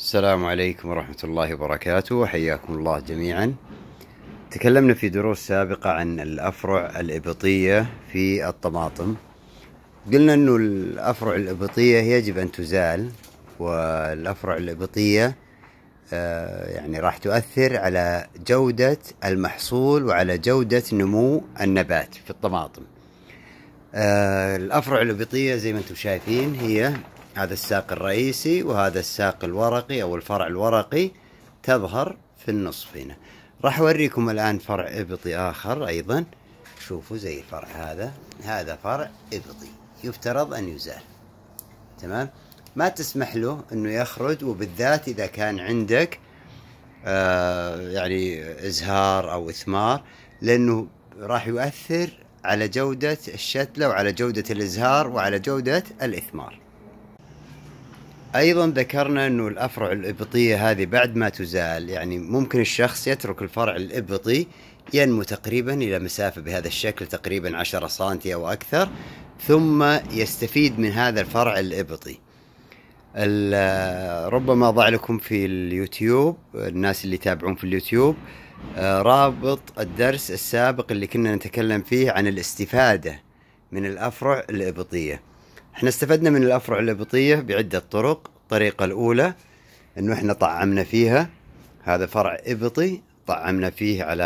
السلام عليكم ورحمة الله وبركاته وحياكم الله جميعا تكلمنا في دروس سابقة عن الأفرع الإبطية في الطماطم قلنا أنه الأفرع الإبطية يجب أن تزال والأفرع الإبطية آه، يعني راح تؤثر على جودة المحصول وعلى جودة نمو النبات في الطماطم آه، الأفرع الإبطية زي ما أنتم شايفين هي هذا الساق الرئيسي وهذا الساق الورقي أو الفرع الورقي تظهر في النصف هنا راح أوريكم الآن فرع إبطي آخر أيضا شوفوا زي الفرع هذا هذا فرع إبطي يفترض أن يزال تمام ما تسمح له أنه يخرج وبالذات إذا كان عندك آه يعني إزهار أو إثمار لأنه راح يؤثر على جودة الشتلة وعلى جودة الإزهار وعلى جودة الإثمار ايضا ذكرنا انه الافرع الابطيه هذه بعد ما تزال يعني ممكن الشخص يترك الفرع الابطي ينمو تقريبا الى مسافه بهذا الشكل تقريبا 10 سم او اكثر ثم يستفيد من هذا الفرع الابطي ربما اضع لكم في اليوتيوب الناس اللي يتابعون في اليوتيوب آه، رابط الدرس السابق اللي كنا نتكلم فيه عن الاستفاده من الافرع الابطيه احنا استفدنا من الافرع الابطيه بعده طرق الطريقه الاولى انه احنا طعمنا فيها هذا فرع ابطي طعمنا فيه على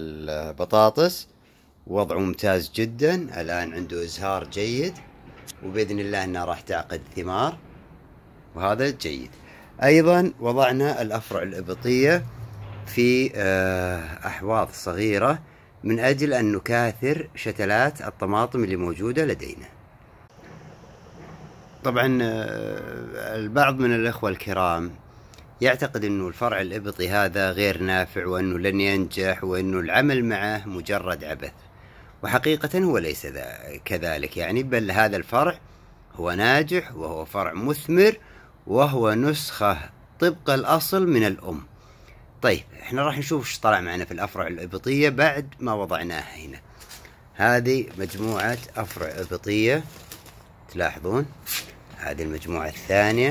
البطاطس وضعه ممتاز جدا الان عنده ازهار جيد وباذن الله انها راح تعقد ثمار وهذا جيد ايضا وضعنا الافرع الابطيه في آه، احواض صغيره من اجل ان نكاثر شتلات الطماطم اللي موجوده لدينا طبعا آه، البعض من الإخوة الكرام يعتقد أنه الفرع الإبطي هذا غير نافع وأنه لن ينجح وأنه العمل معه مجرد عبث وحقيقة هو ليس كذلك يعني بل هذا الفرع هو ناجح وهو فرع مثمر وهو نسخة طبق الأصل من الأم طيب احنا راح نشوف ايش طلع معنا في الأفرع الإبطية بعد ما وضعناها هنا هذه مجموعة أفرع إبطية تلاحظون هذه المجموعة الثانية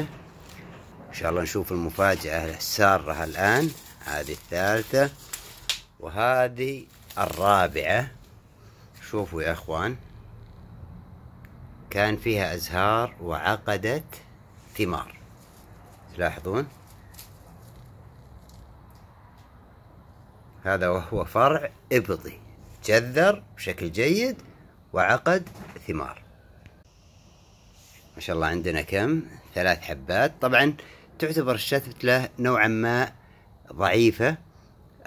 إن شاء الله نشوف المفاجأة السارة الآن هذه الثالثة وهذه الرابعة شوفوا يا أخوان كان فيها أزهار وعقدت ثمار تلاحظون هذا وهو فرع إبطي جذر بشكل جيد وعقد ثمار ما شاء الله عندنا كم ثلاث حبات طبعا تعتبر الشتلة نوعا ما ضعيفة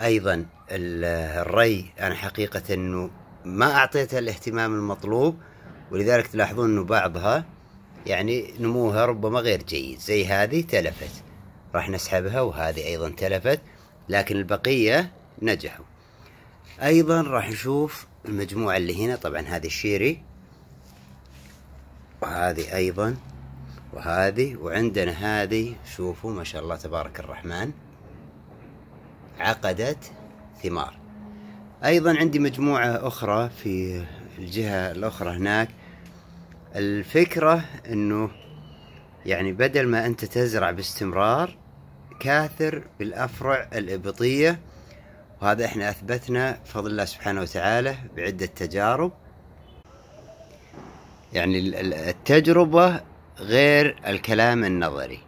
أيضا الري أنا حقيقة أنه ما أعطيتها الاهتمام المطلوب ولذلك تلاحظون أنه بعضها يعني نموها ربما غير جيد زي هذه تلفت راح نسحبها وهذه أيضا تلفت لكن البقية نجحوا أيضا راح نشوف المجموعة اللي هنا طبعا هذه الشيري وهذه أيضا وهذه وعندنا هذه شوفوا ما شاء الله تبارك الرحمن عقدت ثمار أيضا عندي مجموعة أخرى في الجهة الأخرى هناك الفكرة أنه يعني بدل ما أنت تزرع باستمرار كاثر بالأفرع الإبطية وهذا إحنا أثبتنا بفضل الله سبحانه وتعالى بعدة تجارب يعني التجربة غير الكلام النظري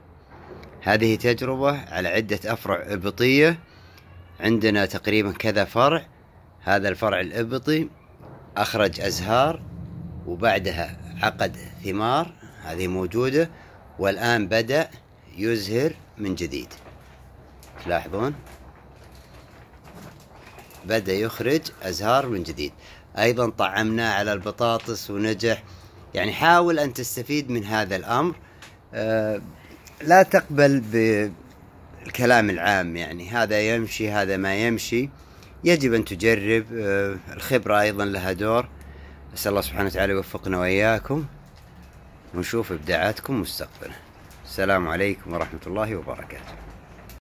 هذه تجربة على عدة أفرع إبطية عندنا تقريبا كذا فرع هذا الفرع الإبطي أخرج أزهار وبعدها عقد ثمار هذه موجودة والآن بدأ يزهر من جديد تلاحظون بدأ يخرج أزهار من جديد أيضا طعمناه على البطاطس ونجح يعني حاول أن تستفيد من هذا الأمر آه، لا تقبل بالكلام العام يعني هذا يمشي هذا ما يمشي يجب أن تجرب آه، الخبرة أيضا لها دور أسأل الله سبحانه وتعالى يوفقنا وإياكم ونشوف إبداعاتكم مستقبلا السلام عليكم ورحمة الله وبركاته